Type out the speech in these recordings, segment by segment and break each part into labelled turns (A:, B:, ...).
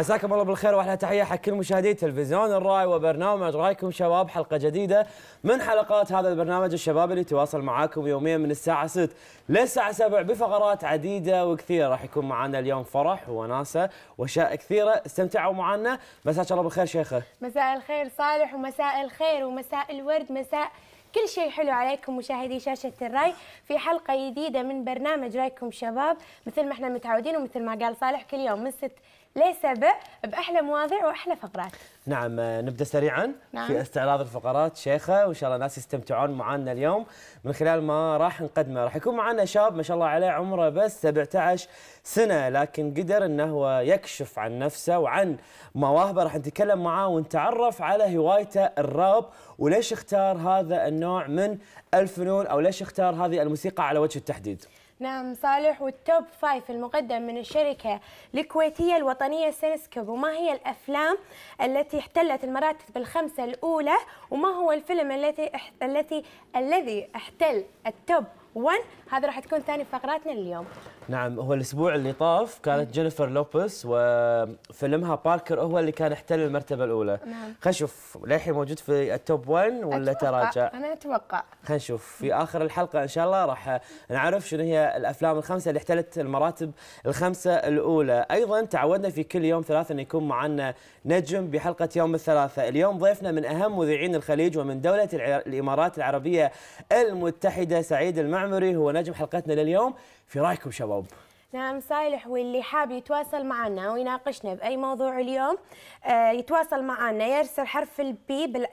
A: مساكم الله بالخير واحلى تحيه حق كل مشاهدي تلفزيون الراي وبرنامج رايكم شباب حلقه جديده من حلقات هذا البرنامج الشباب اللي يتواصل معاكم يوميا من الساعه 6 للساعه 7 بفقرات عديده وكثيره راح يكون معنا اليوم فرح وناسه واشياء كثيره استمتعوا معنا مساك الله بالخير شيخه
B: مساء الخير صالح ومساء الخير ومساء الورد مساء كل شيء حلو عليكم مشاهدي شاشة الرأي في حلقة جديدة من برنامج رأيكم شباب مثل ما احنا متعودين ومثل ما قال صالح كل يوم من 6 ليس ب باحلى مواضيع واحلى فقرات
A: نعم آه، نبدا سريعا نعم. في استعراض الفقرات شيخه وان شاء الله الناس يستمتعون معنا اليوم من خلال ما راح نقدمه راح يكون معنا شاب ما شاء الله عليه عمره بس 17 سنه لكن قدر انه هو يكشف عن نفسه وعن مواهبه راح نتكلم معاه ونتعرف على هوايته الراب وليش اختار هذا النوع من الفنون او ليش اختار هذه الموسيقى على وجه التحديد
B: نعم صالح والتوب فايف المقدم من الشركة الكويتية الوطنية سينسكوب وما هي الأفلام التي احتلت المراتب الخمسة الأولى وما هو الفيلم التي التي الذي احتل التوب 1 هذا راح تكون ثاني فقراتنا اليوم
A: نعم هو الاسبوع اللي طاف كانت جينيفر لوبس وفيلمها باركر هو اللي كان احتل المرتبه الاولى نعم خلينا نشوف للحين موجود في التوب 1 ولا أتوقع. تراجع
B: انا اتوقع
A: خلينا نشوف في اخر الحلقه ان شاء الله راح نعرف شنو هي الافلام الخمسه اللي احتلت المراتب الخمسه الاولى ايضا تعودنا في كل يوم ثلاثة ان يكون معنا نجم بحلقه يوم الثلاثاء اليوم ضيفنا من اهم مذيعين الخليج ومن دوله الامارات العربيه المتحده سعيد المع المعمري هو نجم حلقتنا لليوم في رايكم شباب
B: نعم صالح واللي حاب يتواصل معنا ويناقشنا باي موضوع اليوم آه، يتواصل معنا يرسل حرف البي بال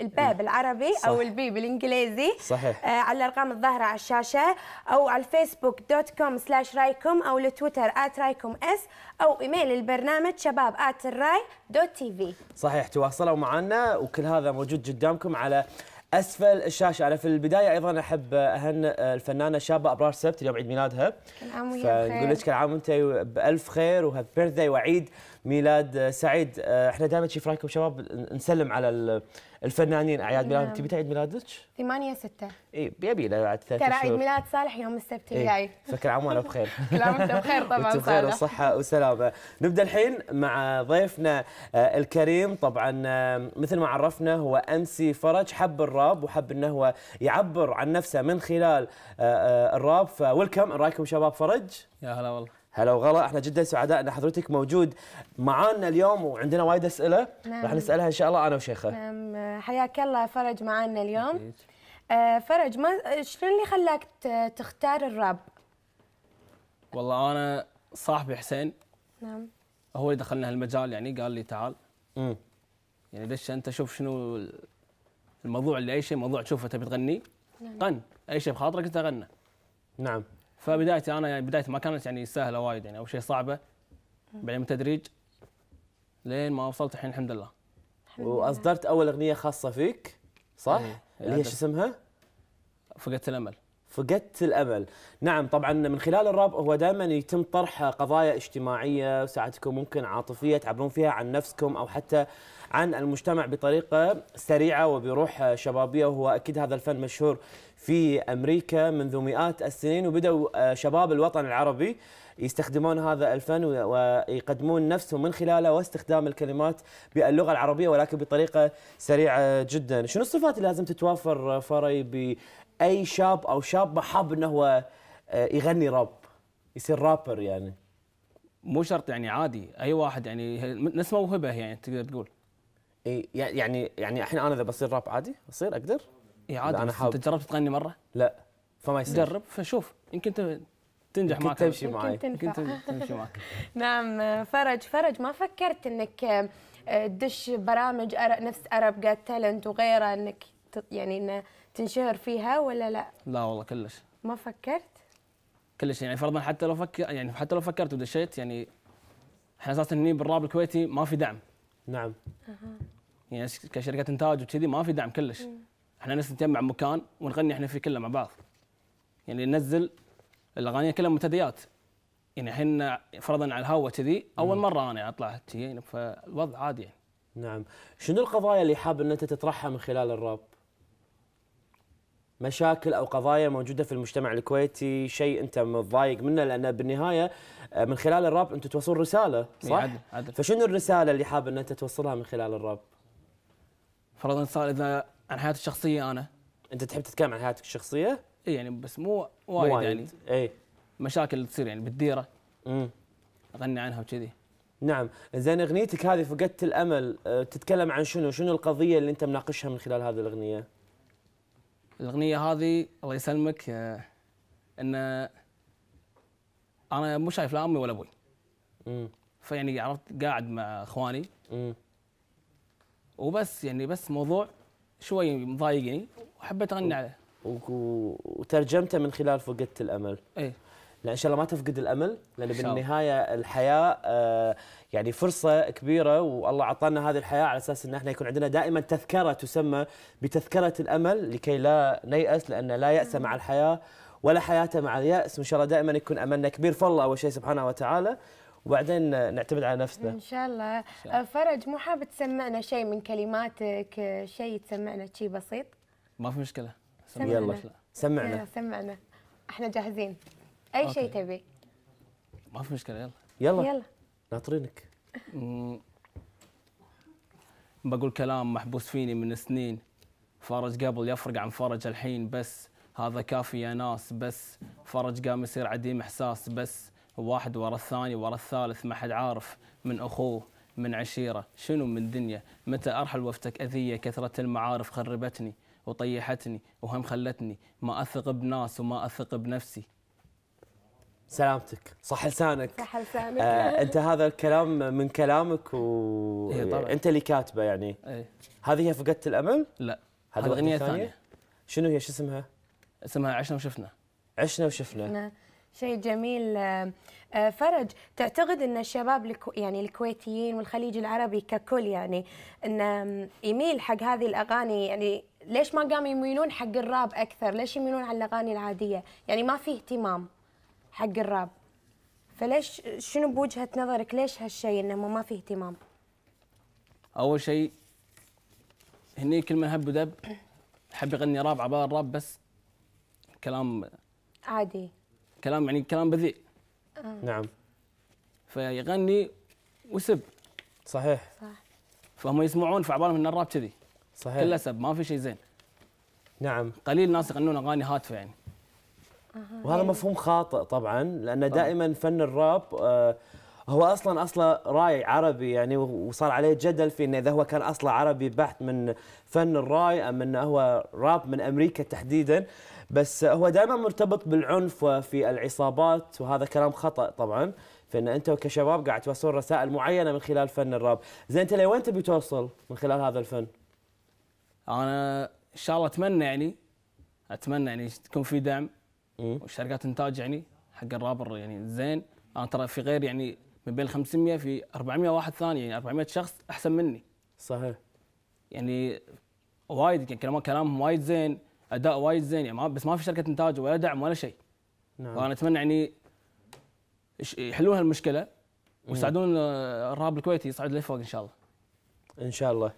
B: الباء بالعربي صح. او البي بالانجليزي صحيح آه على الارقام الظاهره على الشاشه او على الفيسبوك دوت كوم سلاش رايكم او لتويتر ات رايكم اس او ايميل البرنامج شباب ات الراي دوت تي في
A: صحيح تواصلوا معنا وكل هذا موجود قدامكم على اسفل الشاشه انا في البدايه ايضا احب اهن الفنانه شابه ابرار سبت اليوم عيد ميلادها
B: كل عام وهي فنقول لك كل
A: عام وانت بالف خير وهابي بيرثداي وعيد ميلاد سعيد آه، احنا دائما شي رايكم شباب نسلم على الفنانين اعياد ميلاد نعم. تبي تعيد ميلادك؟ 8 6 اي بيبي له بعد ثلاث ترى عيد ميلاد
B: صالح يوم السبت إيه، الجاي فكل
A: عام وانا بخير كل عام وانت بخير طبعا بخير وصحه وسلامه نبدا الحين مع ضيفنا آه، الكريم طبعا آه، مثل ما عرفنا هو امسي فرج حب الراب وحب انه هو يعبر عن نفسه من خلال آه، الراب فويلكم إيه رايكم شباب فرج؟ يا هلا والله هلا وغلا احنا جدا سعداء ان حضرتك موجود معانا اليوم وعندنا وايد اسئله نعم. راح نسالها ان شاء الله انا وشيخه
B: نعم حياك الله فرج معانا اليوم آه فرج ما شنو اللي خلاك تختار الراب
C: والله انا صاحبي حسين نعم هو اللي دخلنا هالمجال يعني قال لي تعال امم يعني ليش انت شوف شنو الموضوع اللي اي شيء موضوع تشوفه تبي تغني نعم. غن اي شيء بخاطرك انت غنى نعم فبدايتي انا يعني بدايتي ما كانت يعني سهله وايد يعني اول شيء صعبه بعدين بالتدريج لين ما وصلت الحين الحمد لله
A: واصدرت اول اغنيه خاصه فيك صح؟ ايه. اللي هي شو اسمها؟ فقدت الامل فقدت الامل، نعم طبعا من خلال الراب هو دائما يتم طرح قضايا اجتماعيه وساعتكم ممكن عاطفيه تعبرون فيها عن نفسكم او حتى عن المجتمع بطريقة سريعة وبروح شبابية وهو أكيد هذا الفن مشهور في أمريكا منذ مئات السنين وبدأوا آه، شباب الوطن العربي يستخدمون هذا الفن ويقدمون نفسهم من خلاله واستخدام الكلمات باللغه العربيه ولكن بطريقه سريعه جدا، شنو الصفات اللي لازم تتوافر آه، فري باي شاب او شابه حاب انه هو آه، يغني راب يصير رابر يعني؟
C: مو شرط يعني عادي اي واحد يعني نفس موهبه يعني تقدر تقول يعني يعني الحين انا اذا بصير راب عادي اصير اقدر؟ اي عادي انا حاب... انت جربت تغني مره؟ لا فما يصير جرب فشوف يمكن انت تنجح معك تمشي معي يمكن تمشي معك
B: نعم فرج فرج ما فكرت انك آه، تدش برامج نفس ارب جات تالنت وغيره انك يعني انه تنشهر فيها ولا لا؟
C: لا والله كلش ما فكرت؟ كلش يعني فرضا حتى لو فكر يعني حتى لو فكرت ودشيت يعني احنا اساسا هني بالراب الكويتي ما في دعم نعم يعني كشركه انتاج وكذي ما في دعم كلش مم. احنا ناس نتجمع مكان ونغني احنا في كله مع بعض يعني ننزل الاغاني كلها منتديات يعني الحين فرضا على الهوا كذي اول مره انا اطلع كذي يعني فالوضع عادي يعني نعم شنو القضايا اللي حاب ان انت تطرحها من خلال الراب
A: مشاكل او قضايا موجوده في المجتمع الكويتي شيء انت متضايق منه لان بالنهايه آه، من خلال الراب انت توصل رساله صح عدل عدل فشنو الرساله اللي
C: حاب ان انت توصلها من خلال الراب فرضا صار اذا عن حياتي الشخصيه انا انت تحب تتكلم عن حياتك الشخصيه؟ اي يعني بس مو وايد, وايد. يعني اي مشاكل تصير يعني بالديره امم اغني عنها وكذي نعم زين اغنيتك
A: هذه فقدت الامل آه، تتكلم عن شنو شنو القضيه اللي انت مناقشها من خلال هذه الاغنيه
C: الاغنيه هذه الله يسلمك آه، ان انا مو شايف لا امي ولا ابوي امم فيعني عرفت قاعد مع اخواني وبس يعني بس موضوع شوي مضايقني يعني، وحبيت اغني عليه وترجمته من خلال فقدت الامل ايه لا
A: ان شاء الله ما تفقد الامل لان بالنهايه الحياه آه، يعني فرصه كبيره والله اعطانا هذه الحياه على اساس ان احنا يكون عندنا دائما تذكره تسمى بتذكره الامل لكي لا نيأس لان لا يأس مع الحياه ولا حياه مع اليأس وان شاء الله دائما يكون املنا كبير فالله اول شيء سبحانه وتعالى وبعدين نعتمد على نفسنا ان
B: شاء الله, إن شاء آه، الله. فرج مو حاب تسمعنا شيء من كلماتك شيء تسمعنا شيء بسيط
C: ما في مشكله سمعنا. يلا سمعنا يلا
B: سمعنا احنا جاهزين اي شيء تبي
C: ما في مشكله يلا يلا يلا ناطرينك بقول كلام محبوس فيني من سنين فرج قبل يفرق عن فرج الحين بس هذا كافي يا ناس بس فرج قام يصير عديم احساس بس واحد ورا الثاني ورا الثالث ما حد عارف من اخوه من عشيره شنو من دنيا متى ارحل وفتك اذيه كثره المعارف خربتني وطيحتني وهم خلتني ما اثق بناس وما اثق بنفسي سلامتك صح لسانك صح لسانك آه، انت
A: هذا الكلام من كلامك و إيه طبعًا. انت اللي كاتبه يعني إيه. هذه هي فقدت الامل لا هذه اغنيه ثانيه
C: شنو هي شو اسمها اسمها عشنا وشفنا عشنا وشفنا
B: شيء جميل آه، آه، فرج تعتقد ان الشباب يعني الكويتيين والخليج العربي ككل يعني ان يميل حق هذه الاغاني يعني ليش ما قاموا يميلون حق الراب اكثر؟ ليش يميلون على الاغاني العاديه؟ يعني ما في اهتمام حق الراب. فليش شنو بوجهه نظرك ليش هالشيء انه ما في اهتمام؟
C: اول شيء هني كل من هب ودب حب يغني راب عباره الراب بس كلام عادي كلام يعني كلام بذيء آه. نعم فيغني وسب صحيح صح فهم يسمعون فعبالهم ان الراب كذي صحيح كله سب ما في شيء زين نعم قليل ناس يغنون اغاني هاتفه يعني وهذا إيه. مفهوم خاطئ طبعا
A: لان دائما فن الراب آه، هو اصلا اصلا راي عربي يعني وصار عليه جدل في انه اذا هو كان اصلا عربي بحت من فن الراي ام انه هو راب من امريكا تحديدا بس هو دائما مرتبط بالعنف وفي العصابات وهذا كلام خطا طبعا فان انتم كشباب قاعد توصلون رسائل معينه من خلال فن الراب
C: زين انت لوين تبي توصل من خلال هذا الفن انا ان شاء الله اتمنى يعني اتمنى يعني تكون في دعم وشركات انتاج يعني حق الرابر يعني زين انا ترى في غير يعني من بين 500 في 400 واحد ثاني يعني 400 شخص احسن مني صحيح يعني وايد يعني كلام كلامهم وايد زين اداء وايد زين يعني بس ما في شركه انتاج ولا دعم ولا شيء نعم وانا اتمنى يعني يحلون هالمشكله ويساعدون آه، الراب الكويتي يصعد لفوق ان شاء الله ان شاء الله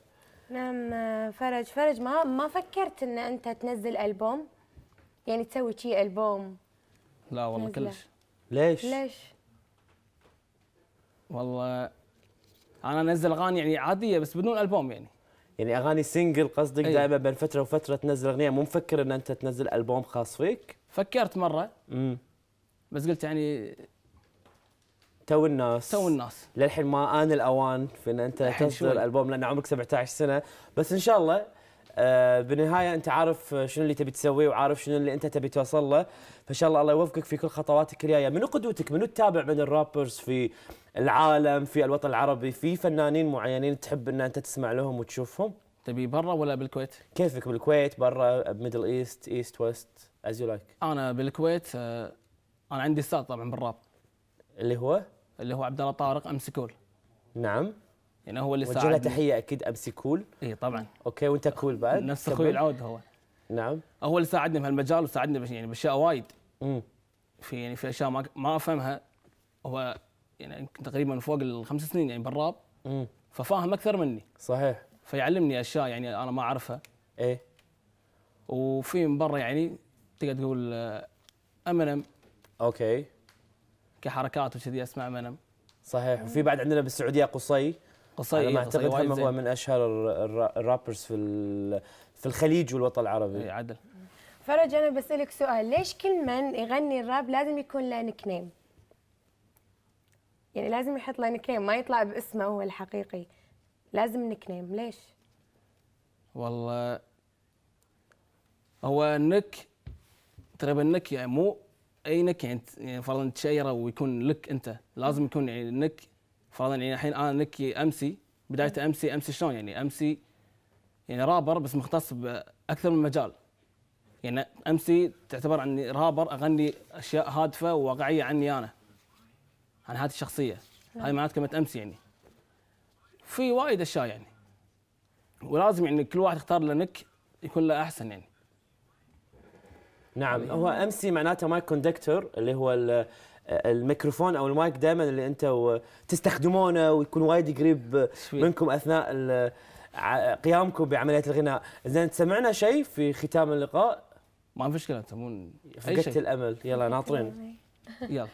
B: نعم آه، فرج فرج ما ما فكرت ان انت تنزل البوم يعني تسوي شيء البوم
C: لا والله كلش ليش ليش والله انا انزل اغاني يعني عاديه بس بدون البوم يعني يعني اغاني سنجل قصدك أيه. دائما بين فتره وفتره تنزل
A: اغنيه مو مفكر ان انت تنزل البوم خاص فيك؟ فكرت مره امم بس قلت يعني تو الناس تو الناس للحين ما ان الاوان في ان انت تصدر البوم لان عمرك 17 سنه بس ان شاء الله آه، بالنهايه انت عارف شنو اللي تبي تسويه وعارف شنو اللي انت تبي توصل له فان شاء الله الله يوفقك في كل خطواتك الجايه منو قدوتك منو تتابع من الرابرز في العالم في الوطن العربي في فنانين معينين تحب ان انت تسمع لهم وتشوفهم تبي برا ولا بالكويت كيفك بالكويت برا بميدل ايست ايست ويست از يو لايك
C: انا بالكويت آه، انا عندي استاذ طبعا بالراب اللي هو اللي هو عبد الله طارق امسكول نعم يعني
A: هو اللي ساعدني وجه له تحيه اكيد امسي كول اي طبعا اوكي وانت كول بعد نفس اخوي العود
C: هو نعم هو اللي ساعدني بهالمجال وساعدني يعني باشياء وايد امم في يعني في اشياء ما ما افهمها هو يعني يمكن تقريبا فوق الخمس سنين يعني بالراب امم ففاهم اكثر مني صحيح فيعلمني اشياء يعني انا ما اعرفها ايه وفي من برا يعني تقدر تقول امنم آه، اوكي كحركات وكذي اسمع امنم صحيح وفي بعد عندنا بالسعوديه قصي قصي انا ما اعتقد هم هو من
A: اشهر الرابرز في في الخليج والوطن العربي
C: اي عدل
B: فرج انا بسالك سؤال ليش كل من يغني الراب لازم يكون له نيك نيم يعني لازم يحط له نيك نيم ما يطلع باسمه هو الحقيقي لازم نيك نيم ليش
C: والله هو النك تقريبا النك يعني مو اي نك يعني, يعني فرضا تشيره ويكون لك انت لازم يكون يعني نك فاضل يعني الحين انا لك امسي بدايه نعم. امسي امسي شلون يعني امسي يعني رابر بس مختص باكثر من مجال يعني امسي تعتبر عني رابر اغني اشياء هادفه وواقعيه عني انا عن هذه الشخصيه نعم. هاي معناته كلمه امسي يعني في وايد اشياء يعني ولازم يعني كل واحد يختار له نك يكون له احسن يعني
A: نعم يعني هو امسي معناته مايك كوندكتور اللي هو الميكروفون او المايك دائما اللي انتم تستخدمونه ويكون وايد قريب منكم اثناء قيامكم بعمليه الغناء، زين سمعنا شيء في ختام
C: اللقاء؟ ما في مشكله تبون فقدت الامل يلا ناطرين يلا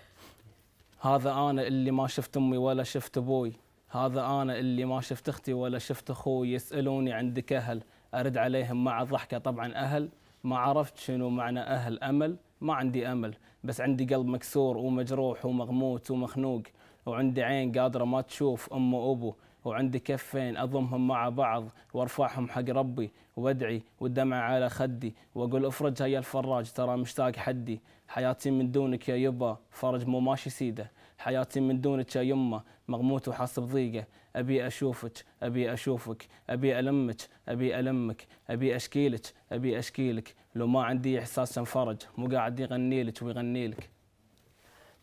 C: هذا انا اللي ما شفت امي ولا شفت ابوي هذا انا اللي ما شفت اختي ولا شفت اخوي يسالوني عندك اهل ارد عليهم مع ضحكه طبعا اهل ما عرفت شنو معنى اهل امل ما عندي امل بس عندي قلب مكسور ومجروح ومغموت ومخنوق وعندي عين قادره ما تشوف ام وابو وعندي كفين اضمهم مع بعض وارفعهم حق ربي وادعي والدمعه على خدي واقول افرج هيا الفراج ترى مشتاق حدي حياتي من دونك يا يبا فرج مو ماشي سيده حياتي من دونك يا يمه مغموت وحاسب ضيقه أبي أشوفك أبي أشوفك أبي ألمك أبي ألمك أبي أشكيلك أبي أشكيلك لو ما عندي إحساس انفرج مو قاعد يغني لك ويغني لك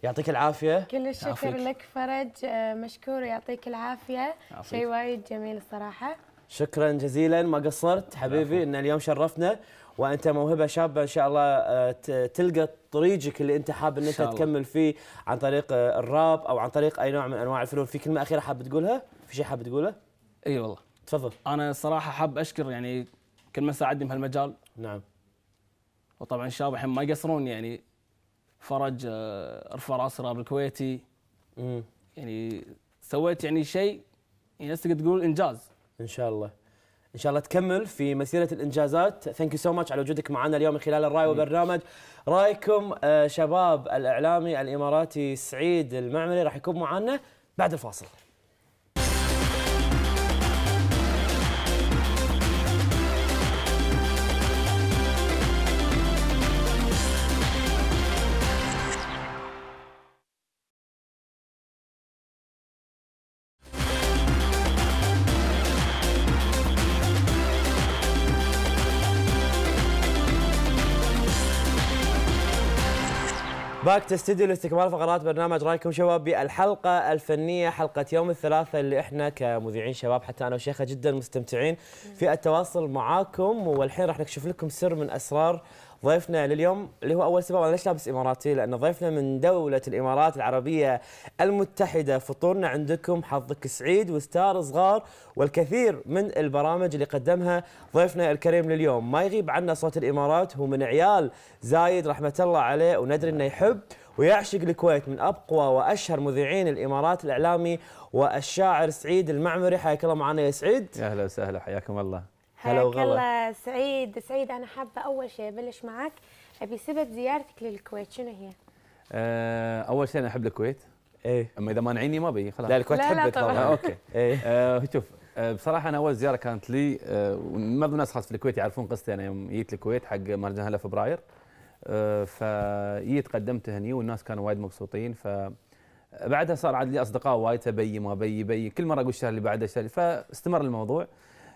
C: يعطيك العافية كل الشكر عافيك.
B: لك فرج آه، مشكور ويعطيك العافية شيء وايد جميل الصراحة
A: شكرا جزيلا ما قصرت حبيبي ان اليوم شرفتنا وانت موهبه شابه ان شاء الله آه، تلقى طريقك اللي انت حاب ان انت تكمل فيه عن طريق آه، الراب او عن طريق اي نوع من انواع الفنون في كلمه اخيره حاب تقولها في شيء حاب تقوله؟
C: اي والله تفضل انا صراحة حاب اشكر يعني كل من ساعدني بهالمجال نعم وطبعا الشباب الحين ما يقصرون يعني فرج آه، ارفع راس راب الكويتي امم يعني سويت يعني شيء يعني
A: تقول انجاز ان شاء الله ان شاء الله تكمل في مسيره الانجازات ثانك يو سو ماتش على وجودك معنا اليوم من خلال الراي وبرنامج رايكم آه، شباب الاعلامي الاماراتي سعيد المعمري راح يكون معنا بعد الفاصل باك استديو لاستكمال فقرات برنامج رايكم شباب بالحلقه الفنيه حلقه يوم الثلاثاء اللي احنا كمذيعين شباب حتى انا وشيخه جدا مستمتعين في التواصل معاكم والحين راح نكشف لكم سر من اسرار ضيفنا لليوم اللي هو اول سبب انا ليش لابس اماراتي لان ضيفنا من دوله الامارات العربيه المتحده فطورنا عندكم حظك سعيد وستار صغار والكثير من البرامج اللي قدمها ضيفنا الكريم لليوم ما يغيب عنا صوت الامارات هو من عيال زايد رحمه الله عليه وندري انه يحب ويعشق الكويت من اقوى واشهر مذيعين الامارات الاعلامي والشاعر سعيد المعمري حياك الله معنا يا سعيد يا اهلا وسهلا حياكم الله هلا وغلا الله
B: سعيد سعيد انا حابه اول شيء ابلش معك سبب زيارتك للكويت شنو هي؟
D: أه اول شيء انا احب الكويت ايه اما اذا مانعيني ما بي خلاص لا الكويت تحبك طبعا آه، اوكي ايه آه، شوف آه، بصراحه انا اول زياره كانت لي أه معظم الناس خاص في الكويت يعرفون قصتي انا يوم جيت الكويت حق مهرجان هلا فبراير فجيت قدمت هني والناس كانوا وايد مبسوطين ف بعدها صار عاد لي اصدقاء وايد بي ما بي بي كل مره اقول الشهر اللي بعده الشهر فاستمر الموضوع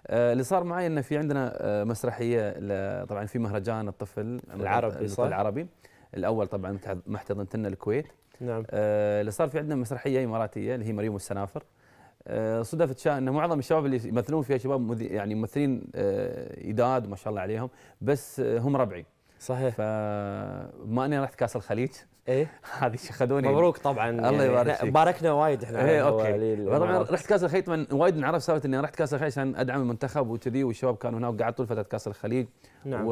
D: آه، اللي صار معي انه في عندنا آه، مسرحيه طبعا في مهرجان الطفل العربي الطفل العربي الاول طبعا محتضنتنا الكويت نعم آه، اللي صار في عندنا مسرحيه اماراتيه اللي هي مريم والسنافر صدفت شاء ان معظم الشباب اللي يمثلون فيها شباب يعني ممثلين جداد ما شاء الله عليهم بس هم ربعي صحيح فما اني رحت كاس الخليج ايه هذه خذوني مبروك طبعا الله يعني يبارك فيك باركنا وايد احنا ايه يعني، اوكي طبعا رحت كاس الخليج طبعا وايد انعرف سالفه اني رحت كاس الخليج عشان ادعم المنتخب وكذي والشباب كانوا هناك وقعدت طول فتره كاس الخليج نعم و...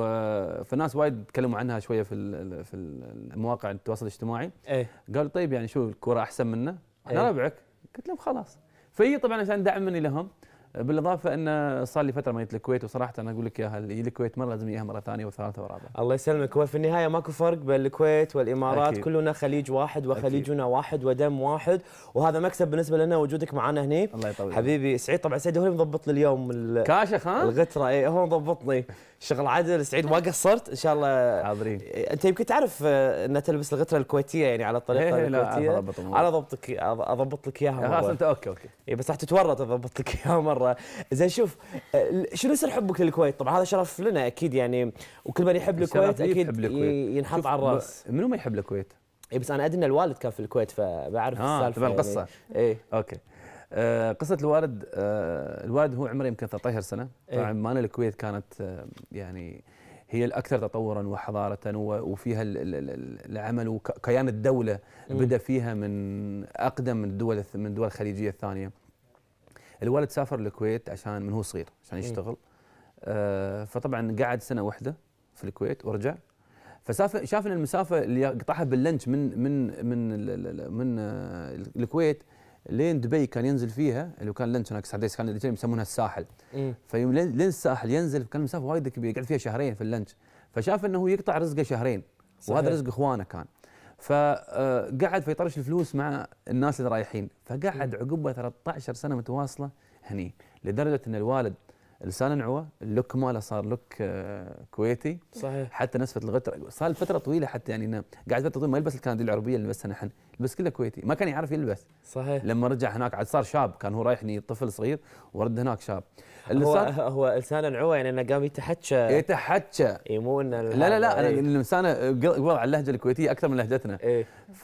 D: فالناس وايد تكلموا عنها شويه في ال... في المواقع التواصل الاجتماعي ايه قالوا طيب يعني شو الكوره احسن منا؟ احنا ايه ربعك قلت لهم خلاص فهي طبعا عشان دعم مني لهم بالاضافه أن صار لي فتره ما جيت الكويت وصراحه انا اقول لك يا اللي الكويت مره لازم اياها مره ثانيه وثالثه ورابعه. الله يسلمك هو في النهايه ماكو فرق بين الكويت والامارات أكيد. كلنا خليج واحد
A: وخليجنا أكيد. واحد ودم واحد وهذا مكسب بالنسبه لنا وجودك معنا هنا الله يطول حبيبي سعيد طبعا سعيد هو اللي مضبط لي اليوم كاشخ ها الغتره اي هو مضبطني شغل عدل سعيد ما قصرت ان شاء الله حاضرين انت يمكن تعرف آه، ان تلبس الغتره الكويتيه يعني على الطريقه إيه، إيه، الكويتيه انا اضبطك اضبط لك اياها خلاص انت اوكي اوكي اي بس راح تتورط اضبط لك اياها مره زين شوف آه، شنو سر حبك للكويت طبعا هذا شرف لنا اكيد يعني وكل من يحب الكويت اكيد ينحط على الراس منو ما يحب الكويت؟ اي بس انا ادري ان الوالد كان
D: في الكويت فبعرف آه السالفه تبع يعني. القصه اي اوكي آه، قصه الوالد آه، الوالد هو عمره يمكن 13 سنه إيه. طبعا عمان الكويت كانت آه، يعني هي الاكثر تطورا وحضاره وفيها العمل وكيان الدوله إيه. بدا فيها من اقدم من الدول من الدول الخليجيه الثانيه الوالد سافر الكويت عشان من هو صغير عشان إيه. يشتغل فطبعا قعد سنه واحده في الكويت ورجع فسافر شاف ان المسافه اللي قطعها باللنش من من من من الكويت لين دبي كان ينزل فيها اللي كان لينت هناك سعديس كان يسمونها الساحل إيه. فيوم لين الساحل ينزل كان مسافه وايد كبيره قعد فيها شهرين في اللنش فشاف انه هو يقطع رزقه شهرين صحيح. وهذا رزق اخوانه كان فقعد آه، فيطرش الفلوس مع الناس اللي رايحين فقعد إيه. عقبه 13 سنه متواصله هني لدرجه ان الوالد لسان نعوه اللوك ماله صار لوك آه، كويتي صحيح حتى نسفه الغتر صار فتره طويله حتى يعني قاعد فتره طويله ما يلبس الكناديل العربيه اللي لبسها نحن لبس كله كويتي ما كان يعرف يلبس صحيح لما رجع هناك عاد صار شاب كان هو رايح هني يعني طفل صغير ورد هناك شاب هو
A: هو لسانه نعوه يعني انه قام يتحكى
D: يتحكى اي
A: مو انه لا لا لا ايه
D: لسانه قبل على اللهجه الكويتيه اكثر من لهجتنا ايه ف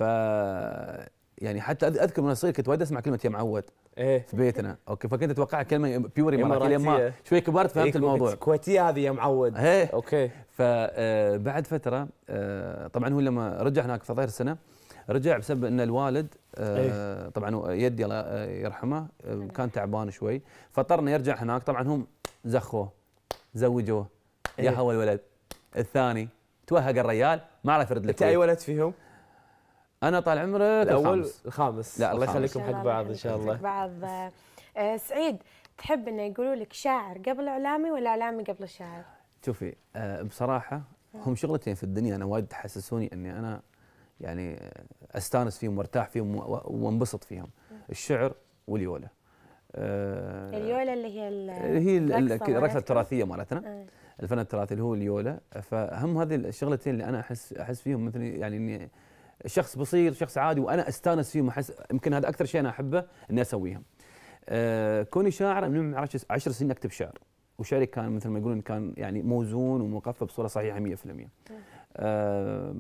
D: يعني حتى اذكر من صغير كنت وايد اسمع كلمه يا معود ايه في بيتنا اوكي فكنت اتوقع كلمه بيوري مراكي ما شوي كبرت فهمت إيه الموضوع كويتيه هذه يا معود ايه اوكي فبعد آه، فتره آه، طبعا هو لما رجع هناك في ظهر السنه رجع بسبب ان الوالد آه، إيه؟ طبعا يدي الله يرحمه كان تعبان شوي فاضطرنا يرجع هناك طبعا هم زخوه زوجوه إيه؟ يا هو الولد الثاني توهق الريال ما عرف يرد لك انت اي ولد فيهم؟ انا طال عمرك الاول الخامس, الخامس. لا الله يخليكم حق بعض ان شاء الله
B: بعض آه سعيد تحب انه يقولوا لك شاعر قبل اعلامي ولا اعلامي قبل شاعر؟
D: شوفي آه بصراحه هم شغلتين في الدنيا انا وايد حسسوني اني انا يعني استانس فيهم وارتاح فيهم وانبسط فيهم الشعر واليولا آه
B: اليولا اللي هي اللي هي الرقصه التراثيه مالتنا آه.
D: الفن التراثي اللي هو اليولا فهم هذه الشغلتين اللي انا احس احس فيهم مثل يعني اني شخص بسيط شخص عادي وانا استانس فيهم احس يمكن هذا اكثر شيء انا احبه اني اسويها أه كوني شاعر من عشر سنين اكتب شعر وشعري كان مثل ما يقولون كان يعني موزون ومقفى بصوره صحيحه 100% أه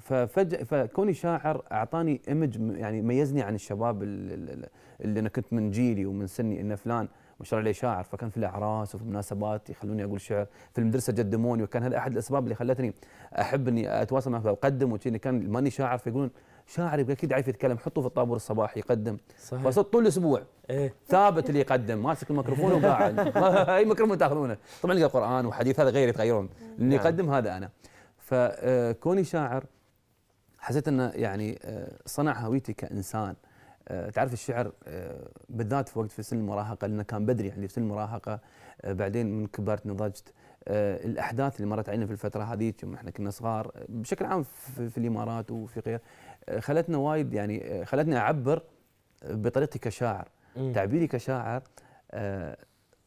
D: ففجأة فكوني شاعر اعطاني ايمج يعني ميزني عن الشباب اللي انا كنت من جيلي ومن سني ان فلان وشرى لي شاعر فكان في الاعراس وفي المناسبات يخلوني اقول شعر في المدرسه قدموني وكان هذا احد الاسباب اللي خلتني احب اني اتواصل معهم اقدم وكذي كان ماني شاعر فيقولون شاعر يبقى اكيد عارف يتكلم حطه في الطابور الصباحي يقدم صحيح فصرت طول الاسبوع إيه؟ ثابت اللي يقدم ماسك الميكروفون وقاعد اي ميكروفون تاخذونه طبعا لقى قران وحديث هذا غير يتغيرون نعم. اللي يقدم هذا انا فكوني آه، شاعر حسيت انه يعني آه، صنع هويتي كانسان آه، تعرف الشعر آه، بالذات في وقت في سن المراهقه لانه كان بدري يعني في سن المراهقه آه، بعدين من كبرت نضجت الاحداث اللي مرت علينا في الفتره هذيك يوم احنا كنا صغار بشكل عام في الامارات وفي غير خلتنا وايد يعني خلتني اعبر بطريقتي كشاعر تعبيري كشاعر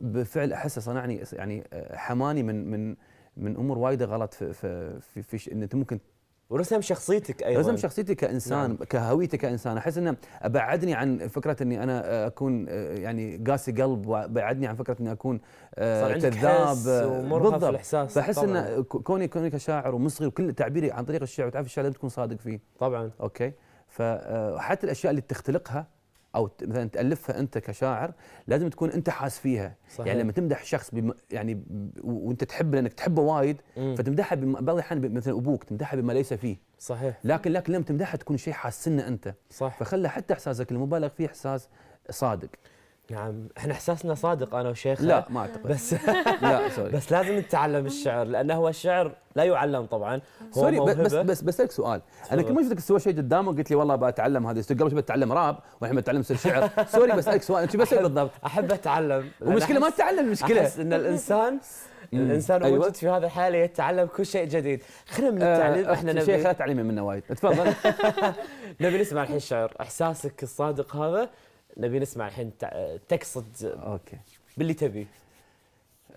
D: بفعل احسه صنعني يعني حماني من من من امور وايده غلط في في, في, في انت ممكن ورسم نعم شخصيتك ايضا رسم نعم شخصيتي كانسان نعم. كهويتي كانسان احس انه ابعدني عن فكره اني انا اكون آه، يعني قاسي قلب وابعدني عن فكره اني اكون آه، كذاب آه، بالضبط فاحس انه كوني كوني كشاعر ومصغي وكل تعبيري عن طريق الشعر وتعرف الشعر لازم تكون صادق فيه طبعا اوكي فحتى الاشياء اللي تختلقها او مثلا تالفها انت كشاعر لازم تكون انت حاس فيها يعني صحيح. يعني لما تمدح شخص بم يعني وانت تحبه لانك تحبه وايد فتمدحها فتمدحه بعض الاحيان مثلا ابوك تمدحه بما ليس فيه صحيح لكن لكن لما تمدحه تكون شيء حاسنه انت صح فخلى حتى احساسك المبالغ فيه احساس صادق نعم احنا احساسنا
A: صادق انا وشيخ لا ما اعتقد بس لا سوري بس لازم نتعلم الشعر لانه هو الشعر
D: لا يعلم طبعا هو سوري موهبة. بس بس بسالك سؤال انا كل ما شفتك تسوي شيء قدامه قلت لي والله بتعلم هذا قبل شوي بتعلم راب والحين بتعلم شعر سوري بسالك سؤال انت بس بالضبط احب اتعلم المشكله ما تتعلم المشكله احس ان الانسان الانسان أيوة. موجود
A: في هذا الحاله يتعلم كل شيء جديد خلينا من آه، التعليم احنا نبي شيخ لا تعليمي منه وايد تفضل نبي نسمع الحين شعر احساسك الصادق هذا نبي نسمع الحين تقصد اوكي
D: باللي تبي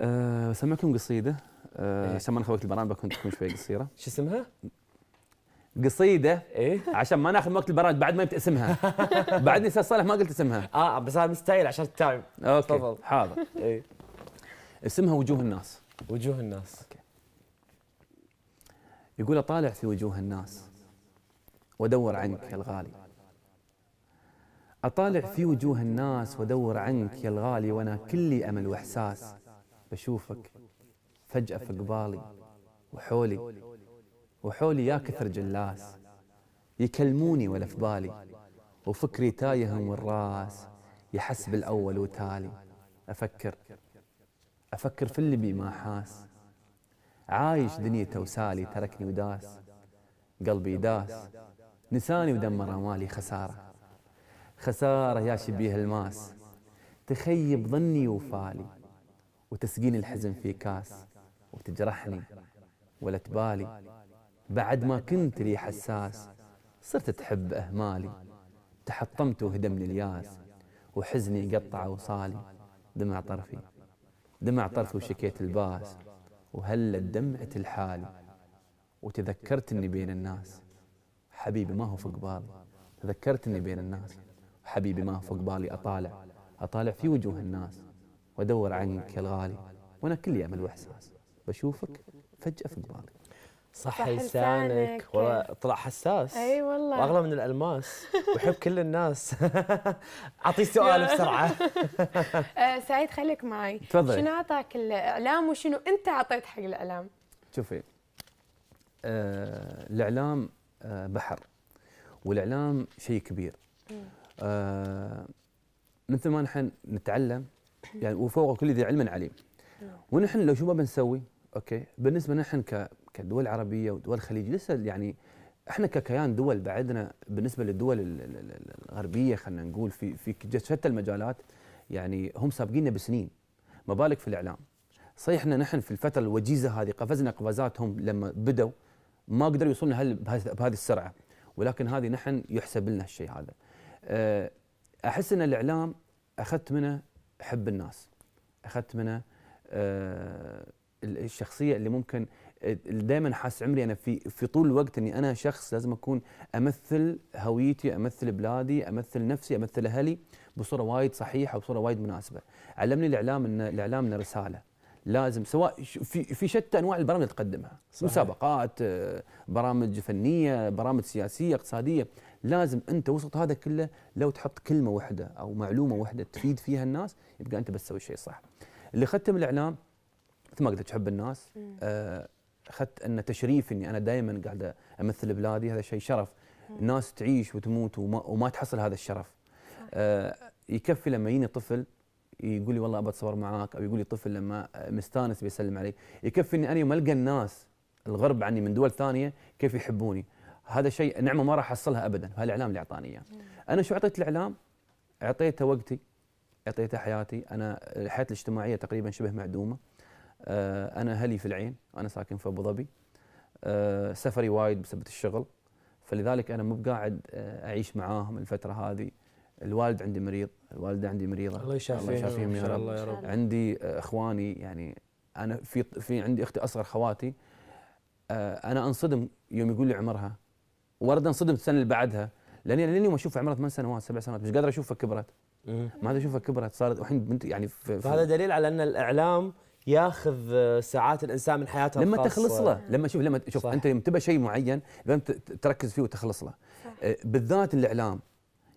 D: أه سمعكم قصيده أه إيه. عشان ما وقت البرامج بكون تكون شوي قصيره شو اسمها؟ قصيده ايه عشان ما ناخذ وقت البرامج بعد ما اسمها بعدني استاذ صالح ما قلت اسمها اه بس هذا مستايل عشان التايم اوكي تفضل حاضر ايه اسمها وجوه الناس وجوه الناس أوكي. يقول اطالع في وجوه الناس وادور عنك يا الغالي أطالع في وجوه الناس وأدور عنك يا الغالي وأنا كلي أمل وإحساس بشوفك فجأة في قبالي وحولي وحولي يا كثر جلاس يكلموني ولا في بالي وفكري تايه من الراس يحس بالأول وتالي أفكر أفكر في اللي بي ما حاس عايش دنيته وسالي تركني وداس قلبي داس نساني ودمر أموالي خسارة خسارة يا شبيه الماس تخيب ظني وفالي وتسقيني الحزن في كاس وتجرحني ولا تبالي بعد ما كنت لي حساس صرت تحب أهمالي تحطمت وهدمني الياس وحزني قطع وصالي دمع طرفي دمع طرفي وشكيت الباس وهلت دمعة الحالي وتذكرت اني بين الناس حبيبي ما هو في قبالي تذكرت اني بين الناس حبيبي ما فوق بالي أطالع أطالع في وجوه الناس وأدور عنك يا الغالي وأنا كلي أمل وإحساس بشوفك فجأة فوق بالي صح,
A: صح لسانك والله
D: طلع حساس
A: اي
B: أيوة والله واغلى
D: من الالماس
A: ويحب كل الناس اعطيه سؤال بسرعه
B: آه، سعيد خليك معي تفضل شنو اعطاك الاعلام وشنو انت اعطيت حق الاعلام؟
D: شوفي آه الاعلام آه بحر والاعلام شيء كبير مثل آه، ما نحن نتعلم يعني وفوق كل ذي علم عليم نعم. ونحن لو شو ما بنسوي اوكي بالنسبه نحن كدول عربيه ودول الخليج لسه يعني احنا ككيان دول بعدنا بالنسبه للدول الغربيه خلينا نقول في في شتى المجالات يعني هم سابقيننا بسنين ما بالك في الاعلام صحيح احنا نحن في الفتره الوجيزه هذه قفزنا قفزاتهم لما بدوا ما قدروا يوصلنا بهذه السرعه ولكن هذه نحن يحسب لنا الشيء هذا آه، احس ان الاعلام اخذت منه حب الناس اخذت منه آه، الشخصيه اللي ممكن دائما حاس عمري انا في في طول الوقت اني انا شخص لازم اكون امثل هويتي، امثل بلادي، امثل نفسي، امثل اهلي بصوره وايد صحيحه وبصوره وايد مناسبه. علمني الاعلام ان الاعلام انه رساله، لازم سواء في في شتى انواع البرامج اللي تقدمها صحيح. مسابقات آه، برامج فنيه برامج سياسيه اقتصاديه لازم انت وسط هذا كله لو تحط كلمه واحده او معلومه واحده تفيد فيها الناس يبقى انت بس تسوي الشيء الصح اللي اخذته من الاعلام مثل ما قلت تحب الناس آه، اخذت ان تشريف اني انا دائما قاعد امثل بلادي هذا شيء شرف الناس تعيش وتموت وما, وما تحصل هذا الشرف آه، يكفي لما يجيني طفل يقول لي والله ابى اتصور معاك او يقول لي طفل لما مستانس بيسلم علي يكفي اني انا ملقى القى الناس الغرب عني من دول ثانيه كيف يحبوني هذا شيء نعمه ما راح احصلها ابدا فالاعلام اللي اعطاني اياه انا شو اعطيت الاعلام اعطيته وقتي اعطيته حياتي انا حياتي الاجتماعيه تقريبا شبه معدومه آه، انا اهلي في العين انا ساكن في ابو ظبي آه، سفري وايد بسبب الشغل فلذلك انا مو بقاعد آه، اعيش معاهم الفتره هذه الوالد عندي مريض الوالده عندي مريضه الله يشافيهم الله يشافيهم يا رب. يا رب عندي اخواني يعني انا في في عندي اختي اصغر خواتي آه، انا انصدم يوم يقول لي عمرها ورد انصدم السنه اللي بعدها لاني لاني يوم اشوفها عمرها ثمان سنوات سبع سنوات مش قادر اشوفها كبرت ما ادري اشوفها كبرت صارت الحين بنت يعني في فهذا
A: دليل على ان الاعلام ياخذ آه، ساعات الانسان من حياته لما تخلص له لما
D: شوف لما شوف انت لما تبى شيء معين لازم تركز فيه وتخلص له آه، بالذات الاعلام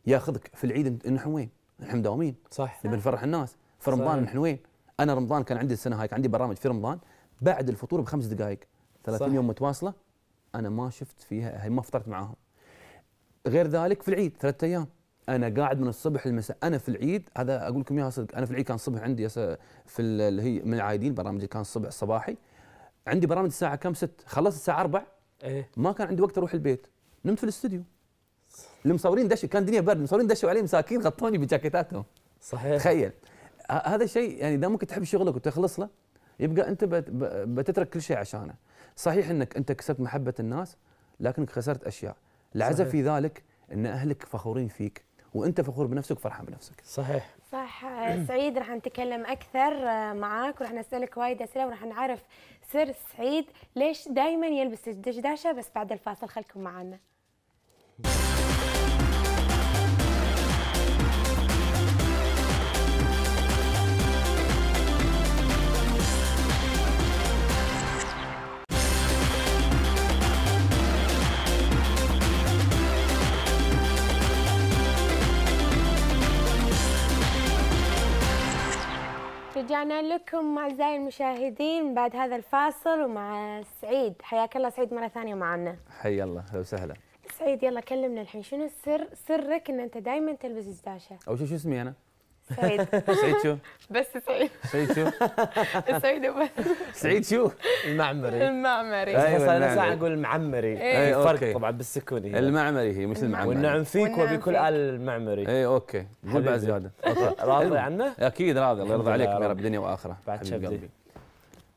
D: ياخذك في العيد نحن وين؟ نحن مداومين صح نبي نفرح الناس في رمضان نحن وين؟ انا رمضان كان عندي السنه هاي كان عندي برامج في رمضان بعد الفطور بخمس دقائق 30 يوم متواصله انا ما شفت فيها هي ما فطرت معاهم غير ذلك في العيد ثلاثة ايام انا قاعد من الصبح للمساء انا في العيد هذا اقول لكم اياها صدق انا في العيد كان الصبح عندي في اللي هي من العايدين برامج كان الصبح الصباحي عندي برامج الساعه كم 6 خلصت الساعه 4 ايه ما كان عندي وقت اروح البيت نمت في الاستوديو المصورين دشوا كان الدنيا برد المصورين دشوا عليه مساكين غطوني بجاكيتاتهم صحيح تخيل هذا الشيء يعني اذا ممكن تحب شغلك وتخلص له يبقى انت بتترك كل شيء عشانه صحيح انك انت كسبت محبه الناس لكنك خسرت اشياء العزة في ذلك ان اهلك فخورين فيك وانت فخور بنفسك وفرحان بنفسك صحيح
B: صح سعيد راح نتكلم اكثر آه، معاك وراح نسالك وايد اسئله وراح نعرف سر سعيد ليش دائما يلبس الدشداشه بس بعد الفاصل خلكم معنا رجعنا لكم اعزائي المشاهدين بعد هذا الفاصل ومع سعيد حياك الله سعيد مره ثانيه معنا
D: حيا الله اهلا وسهلا
B: سعيد يلا كلمنا الحين شنو السر سرك ان انت دائما تلبس الداشه
D: او شو شو اسمي انا سعيد سعيد شو؟ بس سعيد سعيد شو؟ سعيد بس سعيد شو؟ المعمري
B: المعمري ايوه انا ساعة
A: اقول المعمري إيه. اي فرق طبعا بالسكوني المعمري هي مش المعمري والنعم فيك وبكل
D: ال المعمري اي اوكي قول بعد زيادة راضي عنه؟ اكيد راضي الله يرضى عليك يا رب دنيا واخرة بعد قلبي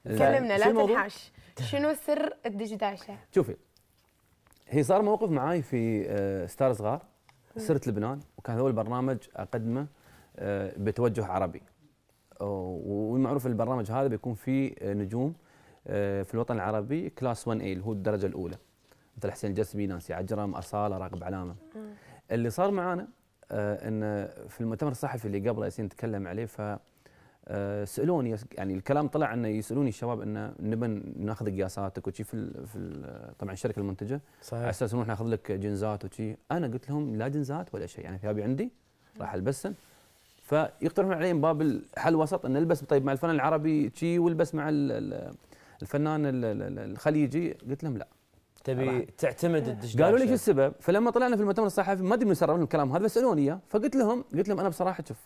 D: كلمنا
B: لا تنحاش شنو سر الدجداشة؟
D: شوفي هي صار موقف معاي في آه، ستار صغار صرت لبنان وكان اول برنامج اقدمه آه، بتوجه عربي آه، والمعروف البرنامج هذا بيكون فيه آه، نجوم في الوطن العربي كلاس 1 اي اللي هو الدرجه الاولى مثل حسين الجسمي ناسي عجرم اصاله راقب علامه اللي صار معانا ان في المؤتمر الصحفي اللي قبله ياسين نتكلم عليه ف سالوني يعني الكلام طلع انه يسالوني الشباب انه نبى ناخذ قياساتك وشي في, في طبعا الشركه المنتجه صحيح على اساس نروح ناخذ لك جنزات وشي انا قلت لهم لا جنزات ولا شيء يعني ثيابي عندي راح البسن فيقترحون علي من باب الحل وسط ان البس طيب مع الفنان العربي شي والبس مع الفنان الخليجي قلت لهم لا تبي تعتمد الدشداشه قالوا لي شو السبب فلما طلعنا في المؤتمر الصحفي ما ادري من سرب لهم الكلام هذا سالوني اياه فقلت لهم قلت لهم انا بصراحه شوف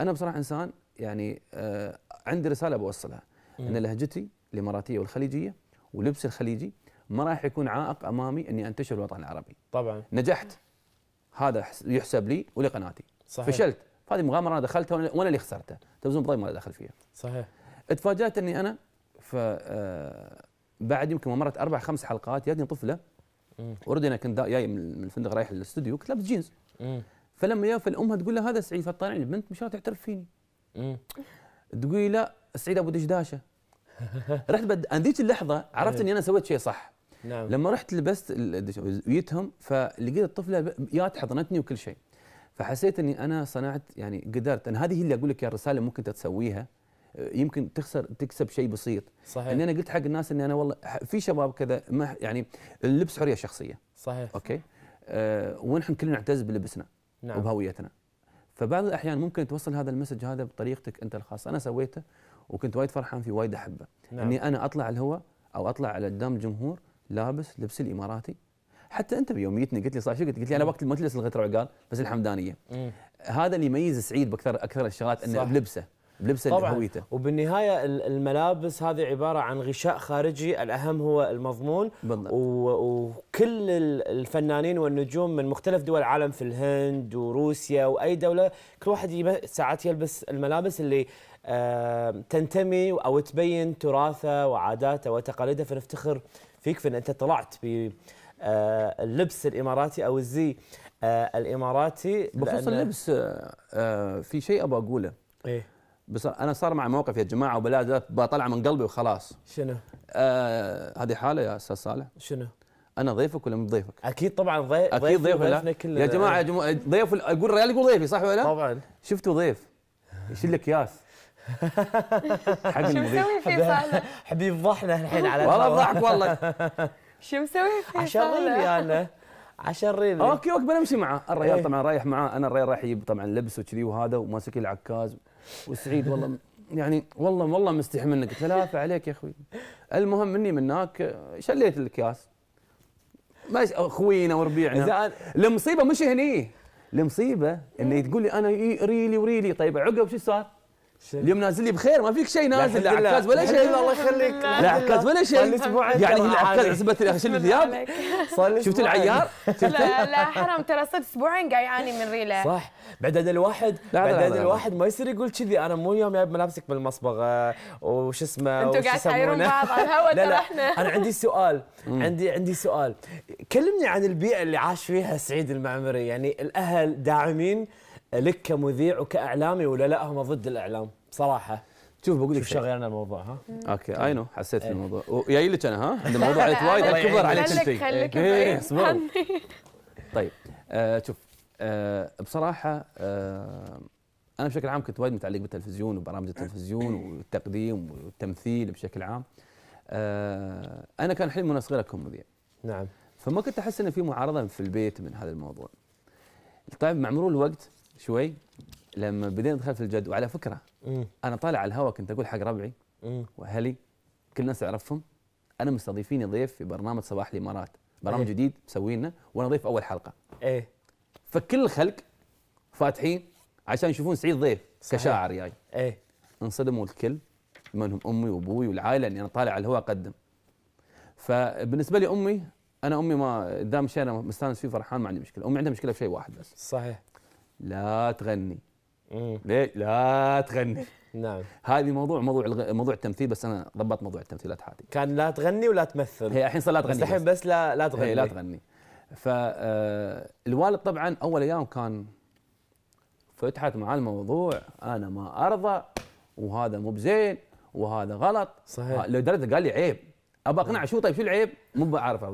D: انا بصراحه انسان يعني آه عندي رساله بوصلها ان لهجتي الاماراتيه والخليجيه ولبسي الخليجي ما راح يكون عائق امامي اني انتشر الوطن العربي طبعا نجحت هذا يحسب لي ولقناتي صحيح. فشلت فهذه مغامره انا دخلتها وانا اللي خسرتها تلفزيون بطايق ما دخل فيها صحيح اتفاجات اني انا ف آه، بعد يمكن مرت اربع خمس حلقات جاتني طفله اوريدي انا كنت جاي من الفندق رايح للاستوديو كنت لابس جينز فلما يا فالامها تقول له هذا سعيد فطالعني البنت مش تعترف فيني تقولي لا سعيد ابو دشداشه رحت بد... ذيك اللحظه عرفت أيوه. اني انا سويت شيء صح نعم. لما رحت لبست ويتهم فلقيت الطفله جات حضنتني وكل شيء فحسيت اني انا صنعت يعني قدرت ان هذه هي اللي اقول لك يا الرساله ممكن انت تسويها آه، يمكن تخسر تكسب شيء بسيط صحيح ان انا قلت حق الناس اني انا والله في شباب كذا ما يعني اللبس حريه شخصيه صحيح اوكي أه ونحن كلنا نعتز بلبسنا نعم. وبهويتنا فبعض الاحيان ممكن توصل هذا المسج هذا بطريقتك انت الخاصه انا سويته وكنت وايد فرحان فيه وايد احبه نعم. اني انا اطلع الهواء او اطلع على قدام الجمهور لابس لبس الاماراتي حتى انت بيوميتنا قلت لي صح شو قلت؟ قلت لي انا وقت المجلس لغيت وعقال بس الحمدانيه هذا اللي يميز سعيد باكثر اكثر الشغلات انه بلبسه بلبسه طبعا هويته
A: وبالنهايه الملابس هذه عباره عن غشاء خارجي الاهم هو المضمون وكل الفنانين والنجوم من مختلف دول العالم في الهند وروسيا واي دوله كل واحد ساعات يلبس الملابس اللي تنتمي او تبين تراثه وعاداته وتقاليده فنفتخر فيك في ان انت طلعت ب آه، اللبس الاماراتي او الزي آه، الاماراتي
D: بخصوص اللبس آه، في شيء ابغى اقوله ايه بس انا صار مع موقف يا جماعه وبلا بطلع من قلبي وخلاص شنو؟ آه هذه حاله يا استاذ صالح شنو؟ انا ضيفك ولا مو ضيفك؟ اكيد طبعا ضيف اكيد ضيف كلنا يا جماعه يا جماعه ضيف اقول الرجال يقول ضيفي صح ولا؟ طبعا شفتوا ضيف يشيل لك ياس
B: حق المضيف شو مسوي فيه صالح؟
D: حبيب فضحنا الحين على والله ضحك والله
B: شو مسوي فيه 10 ريال انا
D: 10 ريال اوكي اوكي بنمشي معاه الرجال إيه. طبعا رايح معاه انا الرجال رايح يجيب طبعا لبس وكذي وهذا وماسك العكاز وسعيد والله يعني والله والله مستحي منك ثلاثه عليك يا اخوي المهم مني من هناك شليت الاكياس ما اخوينا وربيعنا المصيبه مش هني المصيبه انه إيه. تقول لي انا ريلي إيه، وريلي طيب عقب شو صار؟ اليوم نازل لي بخير ما فيك شيء نازل لا عكاز ولا شيء الله يخليك لا عكاز ولا شيء يعني هي عكاز حسبت شلت ثياب شفت العيار
B: لا لا حرام ترى صرت اسبوعين قاعد يعاني من ريله صح
A: بعدين الواحد بعدين الواحد ما يصير يقول كذي انا مو يوم جايب ملابسك من المصبغه وش اسمه انتوا قاعد تحيرون بعض على الهواء ترى احنا انا عندي سؤال عندي عندي سؤال كلمني عن البيئه اللي عاش فيها سعيد المعمري يعني الاهل داعمين لك كمذيع وكاعلامي ولا لا هم ضد الاعلام بصراحه
D: شوف بقول لك شغل انا الموضوع ها اوكي اي نو حسيت في إيه. الموضوع جاي لك انا ها عند الموضوع عليك وايد كبر عليك انت اي إيه، طيب آه، شوف آه، بصراحه آه، انا بشكل عام كنت وايد متعلق بالتلفزيون وبرامج التلفزيون والتقديم والتمثيل بشكل عام انا كان حلمي وانا صغير اكون مذيع نعم فما كنت احس ان في معارضه في البيت من هذا الموضوع طيب مع مرور الوقت شوي لما بدينا ندخل في الجد وعلى فكره مم. انا طالع على الهواء كنت اقول حق ربعي واهلي كل الناس اعرفهم انا مستضيفيني ضيف في برنامج صباح الامارات برنامج أيه. جديد مسوينه وانا ضيف اول حلقه ايه فكل الخلق فاتحين عشان يشوفون سعيد ضيف صحيح. كشاعر جاي يعني. ايه انصدموا الكل منهم امي وابوي والعائله اني انا طالع على الهواء اقدم فبالنسبه لي امي انا امي ما دام شيء انا مستانس فيه فرحان ما عندي مشكله امي عندها مشكله في شيء واحد بس صحيح لا تغني مم. ليه لا تغني نعم هذه موضوع موضوع الغ... موضوع التمثيل بس انا ضبطت موضوع التمثيلات تحاتي
A: كان لا تغني ولا تمثل هي الحين صار لا تغني الحين بس
D: لا لا تغني لا تغني فالوالد آه، طبعا اول ايام كان فتحت معاه الموضوع انا ما ارضى وهذا مو بزين وهذا غلط صحيح لدرجه قال لي عيب ابى اقنعه شو طيب شو العيب؟ مو بعرف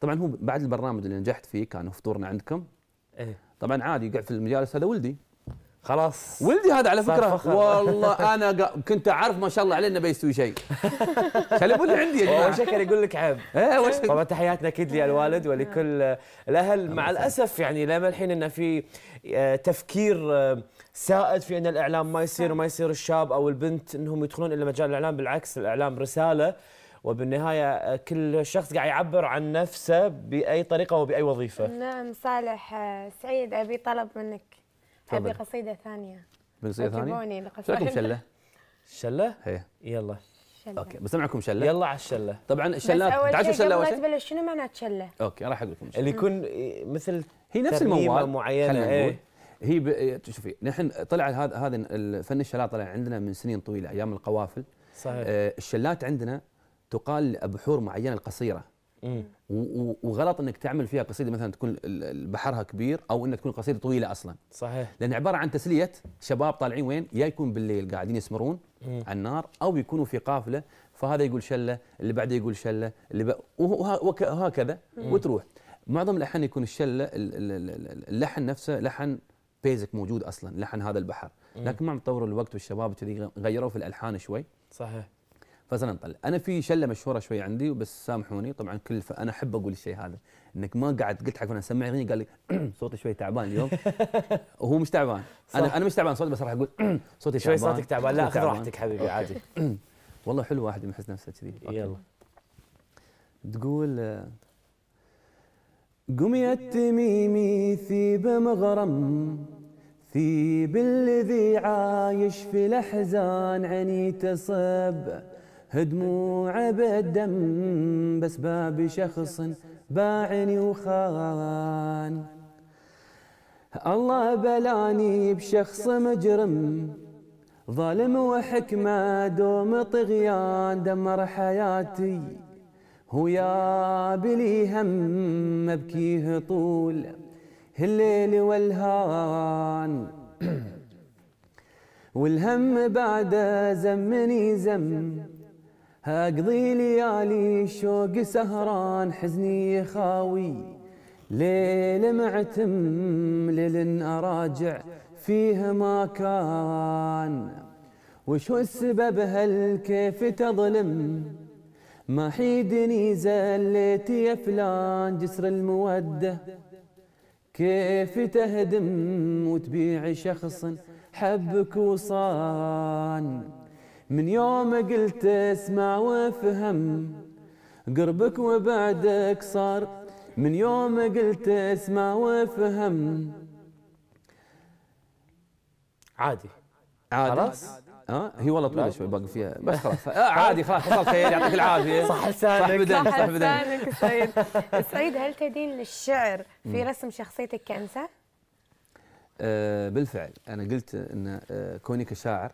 D: طبعا هو بعد البرنامج اللي نجحت فيه كان فطورنا عندكم ايه طبعا عادي يقعد في المجالس هذا ولدي خلاص ولدي هذا على فكره والله انا كنت اعرف ما شاء الله عليه انه بيسوي شيء خلي ابوي عندي يا جماعه شكر يقول لك عيب إيه،
A: طبعا تحياتنا اكيد للوالد ولكل الاهل مع الاسف يعني لما الحين انه في آه، تفكير آه، سائد في ان الاعلام ما يصير وما يصير الشاب او البنت انهم يدخلون الى مجال الاعلام بالعكس الاعلام رساله وبالنهايه آه، كل شخص قاعد يعبر عن نفسه باي طريقه وباي وظيفه.
B: نعم صالح آه، سعيد ابي طلب منك فضل. ابي قصيده ثانيه. قصيده ثانيه؟ لكم شله؟
A: شله؟ ايه يلا. شلة. اوكي بسمعكم شله يلا على الشله طبعا الشلات تعرفوا الشله
B: وش شنو معنى شله
D: اوكي راح اقول لكم اللي يكون آه، مثل هي نفس الموال معينه ايه هي ب... شوفي نحن طلع هذا هذا فن الشلات طلع عندنا من سنين طويله ايام القوافل صحيح آه الشلات عندنا تقال لابحور معينه القصيره وغلط انك تعمل فيها قصيده مثلا تكون بحرها كبير او انها تكون قصيده طويله اصلا صحيح لان عباره عن تسليه شباب طالعين وين يا يكون بالليل قاعدين يسمرون على النار او يكونوا في قافله فهذا يقول شله اللي بعده يقول شله اللي ب... وهكذا وتروح معظم الاحيان يكون الشله اللحن نفسه لحن بيزك موجود اصلا لحن هذا البحر لكن مع تطور الوقت والشباب كذي غيروا في الالحان شوي صحيح فصرنا نطلع انا في شله مشهوره شوي عندي بس سامحوني طبعا كل ف... انا احب اقول الشيء هذا انك ما قعدت قلت حق انا سمع اغنيه قال لي صوتي شوي تعبان اليوم وهو مش تعبان انا انا مش تعبان صوتي بس راح اقول صوتي شوي تعبان شوي صوتك تعبان لا خذ راحتك حبيبي عادي والله حلو واحد يحس نفسه كذي يلا تقول قم يا التميمي ثيب مغرم ثيب الذي عايش في الاحزان عني تصب دموع بس بسباب شخص باعني وخان الله بلاني بشخص مجرم ظالم وحكمة دوم طغيان دمر حياتي يا بلي هم ابكيه طول الليل والهان والهم بعد زمني زم هاقضي ليالي الشوق سهران حزني خاوي ليل معتم ليل أراجع فيه ما كان وشو السبب هل كيف تظلم ما حيدني زليت يا فلان جسر المودة كيف تهدم وتبيع شخص حبك وصان من يوم قلت اسمع وافهم قربك وبعدك صار من يوم قلت اسمع وافهم عادي عادي خلاص اه هي والله طويله شوي باقي فيها بس خلاص آه عادي خلاص خلاص خير يعطيك العافيه صح لسانك صح بدنك صح بدنك
B: سعيد هل تدين للشعر في رسم شخصيتك كانسان؟
D: آه بالفعل انا قلت ان آه، كوني كشاعر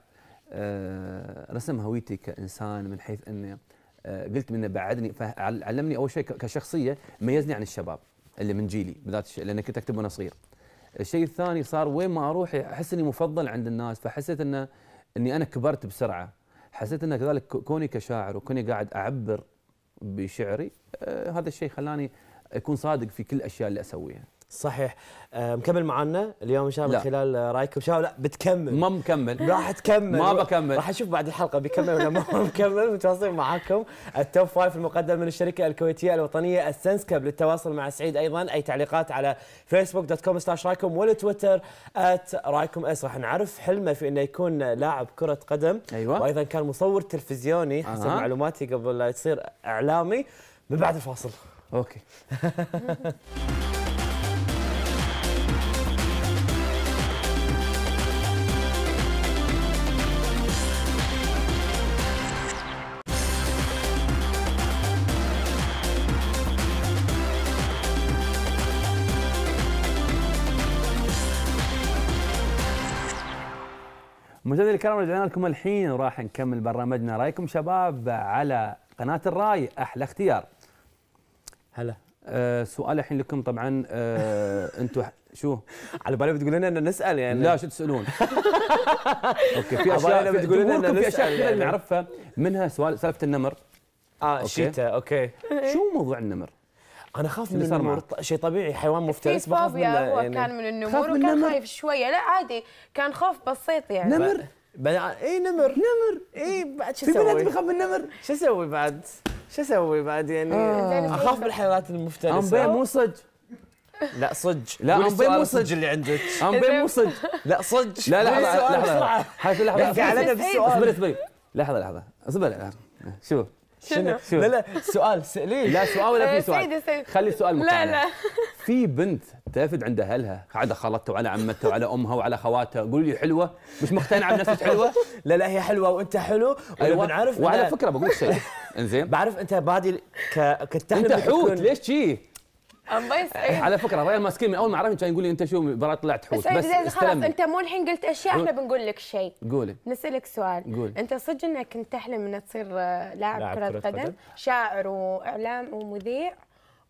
D: آه، رسم هويتي كانسان من حيث انه آه، قلت منه بعدني علمني اول شيء كشخصيه ميزني عن الشباب اللي من جيلي بالذات الشيء لان كنت اكتب وانا صغير. الشيء الثاني صار وين ما اروح احس اني مفضل عند الناس فحسيت انه اني انا كبرت بسرعه حسيت ان كذلك كوني كشاعر وكوني قاعد اعبر بشعري آه، هذا الشيء خلاني اكون صادق في كل الاشياء اللي اسويها. صحيح آه، مكمل معنا
A: اليوم ان شاء الله من خلال رايك ان شاء الله لا بتكمل ما مكمل راح تكمل ما بكمل راح اشوف بعد الحلقه بيكمل ولا ما مكمل متواصلين معاكم التوب فايف المقدم من الشركه الكويتيه الوطنيه كاب للتواصل مع سعيد ايضا اي تعليقات على فيسبوك دوت كوم سلاش رايكم والتويتر ات رايكم اس راح نعرف حلمه في انه يكون لاعب كره قدم ايوه وايضا كان مصور تلفزيوني حسب أه. معلوماتي قبل لا يصير اعلامي من بعد الفاصل اوكي
D: مشاهدينا الكرام رجعنا لكم الحين وراح نكمل برنامجنا رايكم شباب على قناه الراي احلى اختيار هلا أه سؤال الحين لكم طبعا أه انتم شو على بالي بتقول لنا ان نسال يعني لا شو تسالون اوكي في اشياء بتقول لنا في اشياء كثيره يعني. نعرفها منها سؤال سالفه النمر اه الشتاء اوكي شو موضوع النمر انا اخاف من النمور شيء طبيعي حيوان مفترس بخاف من هو يعني كان
B: من النمور وكان خايف شويه لا عادي كان خوف بسيط يعني نمر بدا اي نمر نمر
A: اي بعد شو اسوي؟ في بنات بخاف من النمر شو اسوي بعد؟ شو اسوي بعد يعني آه. اخاف من الحيوانات المفترسه امبي مو صج لا صج لا امبي مو صج اللي عندك امبي مو
D: صج لا صج لا لحظه لحظه لحظه لحظه لحظه لحظه لحظه لحظه لحظه لحظه لحظه لحظه لحظه لحظه لحظه لحظه شنو؟ شنو؟ لا لا سؤال ليه؟ لا سؤال ولا في إيه، سؤال سيدي سيدي خلي السؤال مقارنة. لا لا في بنت تفد عند اهلها قاعده خالتها وعلى عمتها وعلى امها وعلى خواتها قولوا لي حلوه مش مقتنعه بنفسك حلوه لا لا هي حلوه وانت حلو ايوه بنعرف وعلى فكره بقول شيء انزين بعرف انت بادي ك... كالتحلم انت حوت ليش شي
B: الله على
D: فكره ريان ماسكين من اول ما عرفني كان يقول لي انت شو برا طلعت حوت بس, بس خلاص انت
B: مو الحين قلت اشياء احنا بنقول لك شيء قولي نسالك سؤال قولي. انت صدق انك كنت تحلم انك تصير لاعب كره قدم شاعر واعلام ومذيع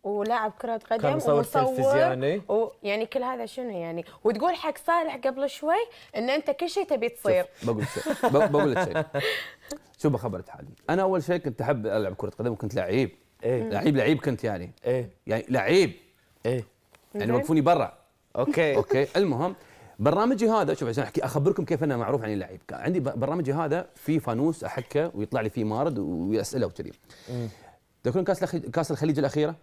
B: ولاعب كرة قدم ومصور تلفزيوني ويعني كل هذا شنو يعني وتقول حق صالح قبل شوي ان انت كل شيء تبي تصير
D: بقول شيء بقول لك شيء شو بخبرك حالي انا اول شيء كنت احب العب كرة قدم وكنت لعيب ايه لعيب لعيب كنت يعني ايه يعني لعيب ايه يعني وقفوني برا اوكي اوكي المهم برنامجي هذا شوف عشان احكي اخبركم كيف انا معروف عن اللعيب عندي برنامجي هذا في فانوس احكه ويطلع لي فيه مارد واسئله وكذي تذكرون كاس كاس الخليج الاخيره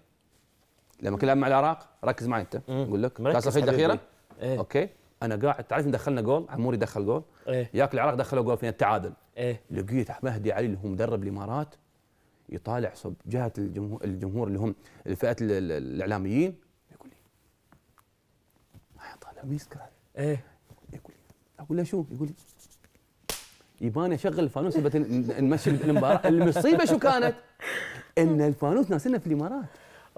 D: لما كنت مع العراق ركز معي انت اقول لك كاس الخليج الاخيره إيه؟ اوكي انا قاعد تعرف دخلنا جول عموري دخل جول إيه؟ ياك العراق دخلوا جول فينا التعادل إيه؟ لقيت مهدي علي اللي هو مدرب الامارات يطالع صوب جهه الجمهور, الجمهور اللي هم الفئات الاعلاميين يقول لي ما ما يسكر ايه يقول لي اقول له شو؟ يقول لي يباني اشغل الفانوس نمشي المباراه المصيبه شو كانت؟ ان الفانوس ناسينا في الامارات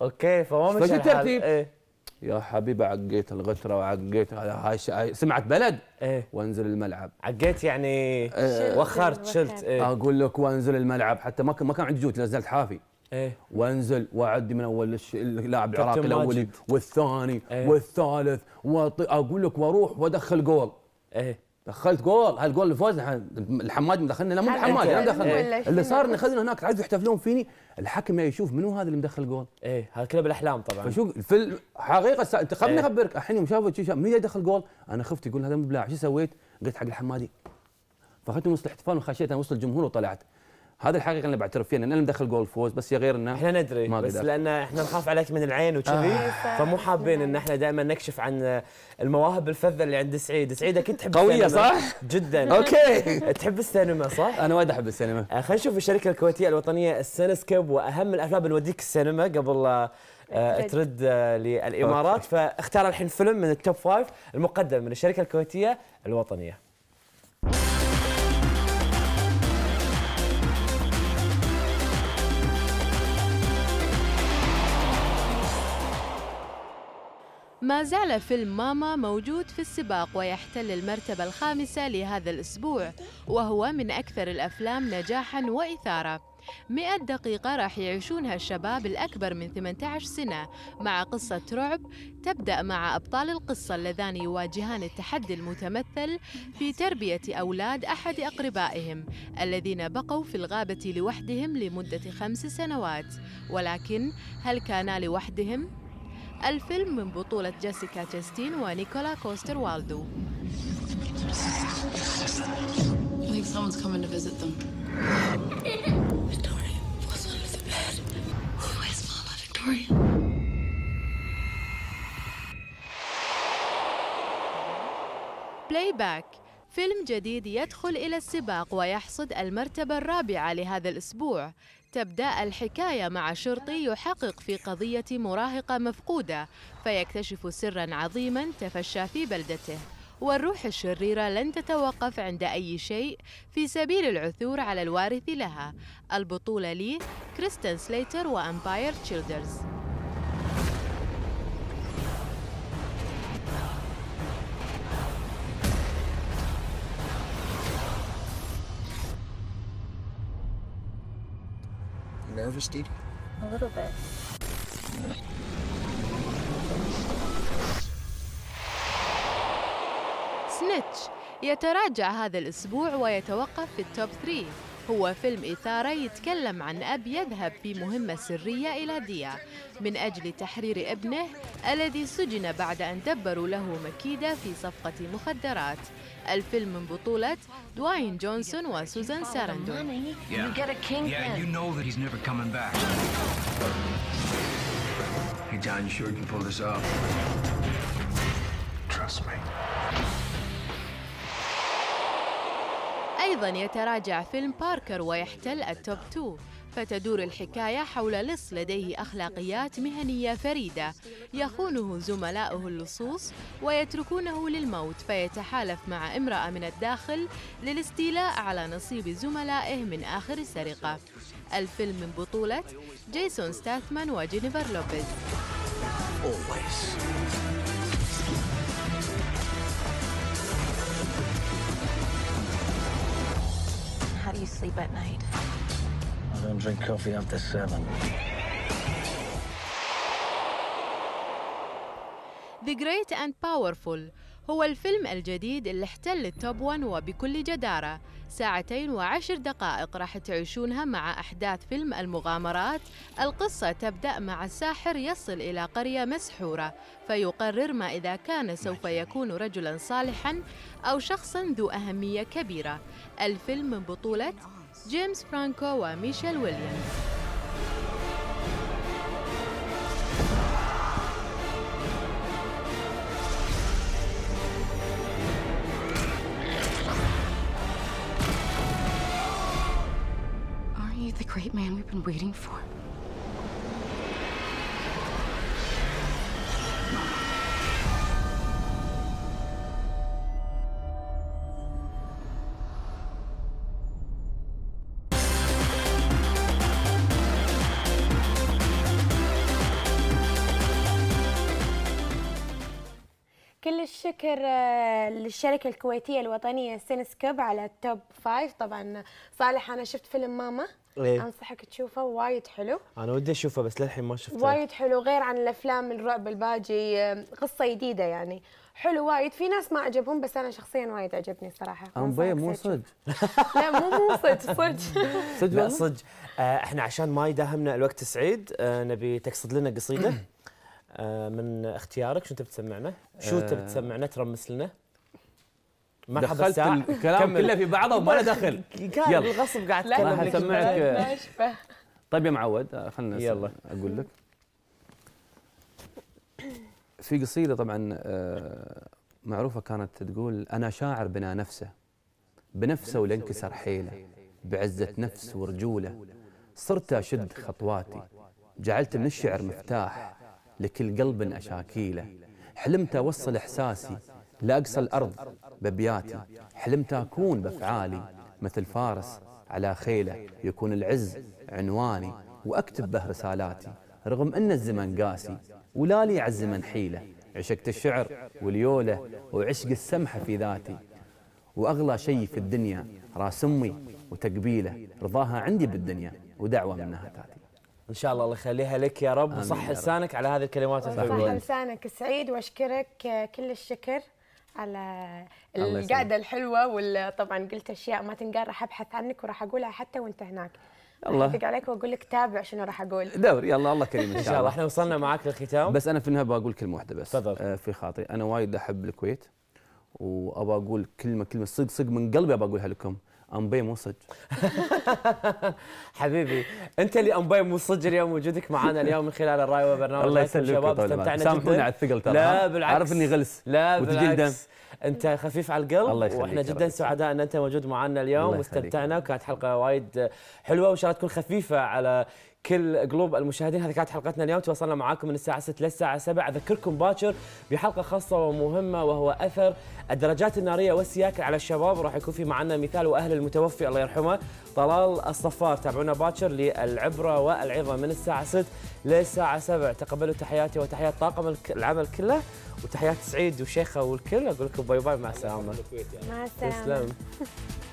D: اوكي فما مش الترتيب؟ ايه يا حبيبي عقيت الغتره وعقيت هاي سمعت بلد ايه وانزل الملعب عقيت يعني ايه وخرت شلت ايه اقول لك وانزل الملعب حتى ما ما كان عندي جوت نزلت حافي ايه وانزل واعدي من اول اللاعب العراقي الاولي والثاني ايه والثالث واقول لك واروح وادخل جول ايه دخلت جول هالجول اللي فوزنا الحمادي مدخلنا لا مو الحمادي يعني انا مدخلني اللي صار اني اخذنا هناك عايز يحتفلون فيني الحكم يشوف منو هذا اللي مدخل جول ايه هذا كله بالاحلام طبعا فشو في الحقيقه سا... انت خليني إيه. اخبرك الحين يوم شافوا شاف مين دخل جول انا خفت يقول هذا مو بلاعب شو سويت؟ قلت حق الحمادي فاخذت وسط الاحتفال وخشيت انا وسط الجمهور وطلعت هذا الحقيقه انا بعترف فيها ان انا مدخل جول فوز بس يا غير انه احنا ندري ما بس لان
C: احنا
A: نخاف عليك من العين وكذي آه. فمو حابين ان احنا دائما نكشف عن المواهب الفذه اللي عند سعيد، سعيد اكيد تحب قويه صح؟ جدا اوكي تحب السينما صح؟ انا وايد احب السينما آه، خلينا نشوف الشركه الكويتيه الوطنيه السينسكيب واهم الاسباب اللي نوديك السينما قبل آه، ترد آه، للامارات فاختار الحين فيلم من التوب فايف المقدم من الشركه الكويتيه الوطنيه
E: ما زال فيلم ماما موجود في السباق ويحتل المرتبة الخامسة لهذا الأسبوع وهو من أكثر الأفلام نجاحاً وإثارة 100 دقيقة راح يعيشونها الشباب الأكبر من 18 سنة مع قصة رعب تبدأ مع أبطال القصة اللذان يواجهان التحدي المتمثل في تربية أولاد أحد أقربائهم الذين بقوا في الغابة لوحدهم لمدة خمس سنوات ولكن هل كانا لوحدهم؟ الفيلم من بطولة جيسيكا تشستين ونيكولا كوستر والدو بلاي باك Playback فيلم جديد يدخل إلى السباق ويحصد المرتبة الرابعة لهذا الأسبوع تبدأ الحكاية مع شرطي يحقق في قضية مراهقة مفقودة فيكتشف سرا عظيما تفشى في بلدته والروح الشريرة لن تتوقف عند أي شيء في سبيل العثور على الوارث لها البطولة لي كريستن سليتر وأمباير تشيلدرز nervous, Dee A little bit. سنتش يتراجع هذا الأسبوع ويتوقف في التوب 3 هو فيلم إثارة يتكلم عن أب يذهب بمهمة سرية إلى ديا من أجل تحرير ابنه الذي سجن بعد أن دبروا له مكيدة في صفقة مخدرات الفيلم من بطولة دواين جونسون وسوزان ساراندون Hey John, you sure you can pull this off? Trust me. أيضا يتراجع فيلم باركر ويحتل التوب 2 فتدور الحكاية حول لص لديه أخلاقيات مهنية فريدة يخونه زملاؤه اللصوص ويتركونه للموت فيتحالف مع امرأة من الداخل للاستيلاء على نصيب زملائه من آخر السرقة الفيلم من بطولة جيسون ستاثمان وجينيفر لوبيز
B: Always.
E: you sleep at night?
B: I don't drink coffee after seven.
E: The Great and Powerful هو الفيلم الجديد اللي احتل التوب 1 وبكل جدارة ساعتين وعشر دقائق راح تعيشونها مع أحداث فيلم المغامرات القصة تبدأ مع ساحر يصل إلى قرية مسحورة فيقرر ما إذا كان سوف يكون رجلا صالحا أو شخصا ذو أهمية كبيرة الفيلم من بطولة جيمس فرانكو وميشيل ويليامز
B: The great man we've been waiting for. الشكر آه، للشركة الكويتية الوطنية سينسكوب على التوب فايف طبعا صالح أنا شفت فيلم ماما إيه؟ أنصحك تشوفه وايد حلو
A: أنا ودي أشوفه بس للحين ما شفته وايد
B: حلو غير عن الأفلام الرعب الباجي آه، قصة جديدة يعني حلو وايد في ناس ما عجبهم بس انا شخصيا وايد عجبني صراحه انا مو
D: صدق
B: لا مو مو صدق صدق صدق لا
A: صدق آه، احنا عشان ما يداهمنا الوقت سعيد نبي تقصد لنا قصيده آه، من اختيارك شو انت بتسمعنا؟ شو انت آه. بتسمعنا ترمس لنا؟
D: ما دخلت الكلام كله في بعضه وما له دخل كان الغصب
C: قاعد اتكلم لك هسمعك
D: طيب يا معود آه، خلنا يلا اقول لك في قصيده طبعا معروفه كانت تقول انا شاعر بنا نفسه بنفسه ولانكسر حيله بعزه نفس ورجوله صرت اشد خطواتي جعلت من الشعر مفتاح لكل قلب أشاكيله حلمت أوصل إحساسي لأقصى الأرض بأبياتي حلمت أكون بأفعالي مثل فارس على خيله يكون العز عنواني وأكتب به رسالاتي رغم أن الزمن قاسي ولا لي على الزمن حيلة عشقت الشعر واليولة وعشق السمحة في ذاتي وأغلى شيء في الدنيا راس أمي وتقبيله رضاها عندي بالدنيا ودعوة من نهاتاتي ان شاء الله الله
A: يخليها لك يا رب وصح لسانك على هذه الكلمات الحلوه صح
B: لسانك سعيد واشكرك آه، كل الشكر على القعده الحلوه وطبعا قلت اشياء ما تنقال راح ابحث عنك وراح اقولها حتى وانت هناك الله اتفق عليك واقول لك تابع شنو راح اقول دور يلا
D: الله كريم ان شاء الله احنا
A: وصلنا معك للختام بس
D: انا في النهايه بقول كلمه واحده بس تفضل آه، في خاطري انا وايد احب الكويت وابى اقول كلمه كلمه صدق صدق من قلبي ابى اقولها لكم امبي مو صج
A: حبيبي انت اللي امبي
D: مو صج اليوم وجودك معنا اليوم
A: من خلال الراي وبرنامج الله يسلمك شباب استمتعنا جدا على الثقل ترى لا بالعكس عارف اني غلس لا بالعكس انت خفيف على القلب الله واحنا جدا سعداء ان انت موجود معنا اليوم واستمتعنا وكانت حلقه وايد حلوه وان شاء الله تكون خفيفه على كل قلوب المشاهدين هذه كانت حلقتنا اليوم تواصلنا معاكم من الساعة 6 للساعة 7 أذكركم باكر بحلقة خاصة ومهمة وهو أثر الدرجات النارية والسياكل على الشباب راح يكون في معنا مثال وأهل المتوفي الله يرحمه طلال الصفار تابعونا باكر للعبرة والعظة من الساعة 6 للساعة 7 تقبلوا تحياتي وتحيات طاقم العمل كله وتحيات سعيد وشيخة والكل أقول لكم باي باي مع السلامة
C: مع السلامة تسلم